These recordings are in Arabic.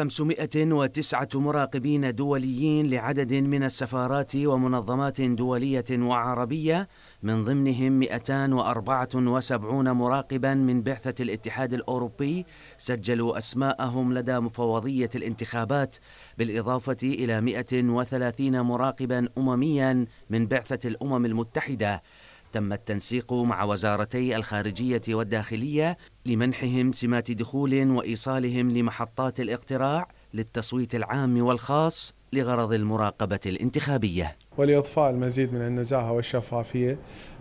509 مراقبين دوليين لعدد من السفارات ومنظمات دولية وعربية من ضمنهم 274 مراقبا من بعثة الاتحاد الأوروبي سجلوا أسماءهم لدى مفوضية الانتخابات بالإضافة إلى 130 مراقبا أمميا من بعثة الأمم المتحدة تم التنسيق مع وزارتي الخارجية والداخلية لمنحهم سمات دخول وإيصالهم لمحطات الاقتراع للتصويت العام والخاص لغرض المراقبة الانتخابية ولإضفاء المزيد من النزاهة والشفافية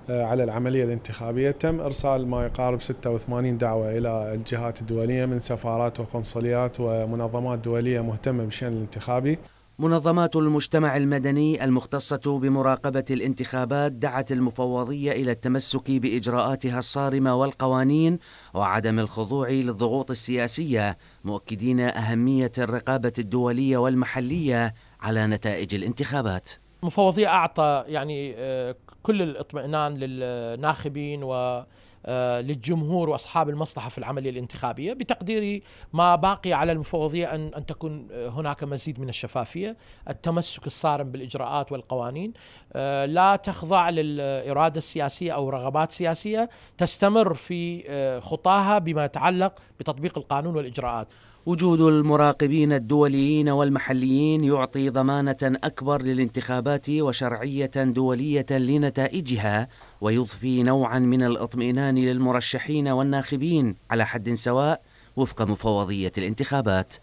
آه، على العملية الانتخابية تم إرسال ما يقارب 86 دعوة إلى الجهات الدولية من سفارات وقنصليات ومنظمات دولية مهتمة بالشأن الانتخابي منظمات المجتمع المدني المختصة بمراقبة الانتخابات دعت المفوضية إلى التمسك بإجراءاتها الصارمة والقوانين وعدم الخضوع للضغوط السياسية مؤكدين أهمية الرقابة الدولية والمحلية على نتائج الانتخابات المفوضية أعطى يعني آه، كل الاطمئنان للناخبين و آه، للجمهور واصحاب المصلحه في العمليه الانتخابيه، بتقديري ما باقي على المفوضيه ان ان تكون هناك مزيد من الشفافيه، التمسك الصارم بالاجراءات والقوانين، آه، لا تخضع للاراده السياسيه او رغبات سياسيه، تستمر في آه، خطاها بما يتعلق بتطبيق القانون والاجراءات. وجود المراقبين الدوليين والمحليين يعطي ضمانة أكبر للانتخابات وشرعية دولية لنتائجها ويضفي نوعا من الاطمئنان الثاني للمرشحين والناخبين على حد سواء وفق مفوضية الانتخابات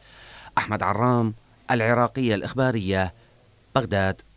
أحمد عرام العراقية الإخبارية بغداد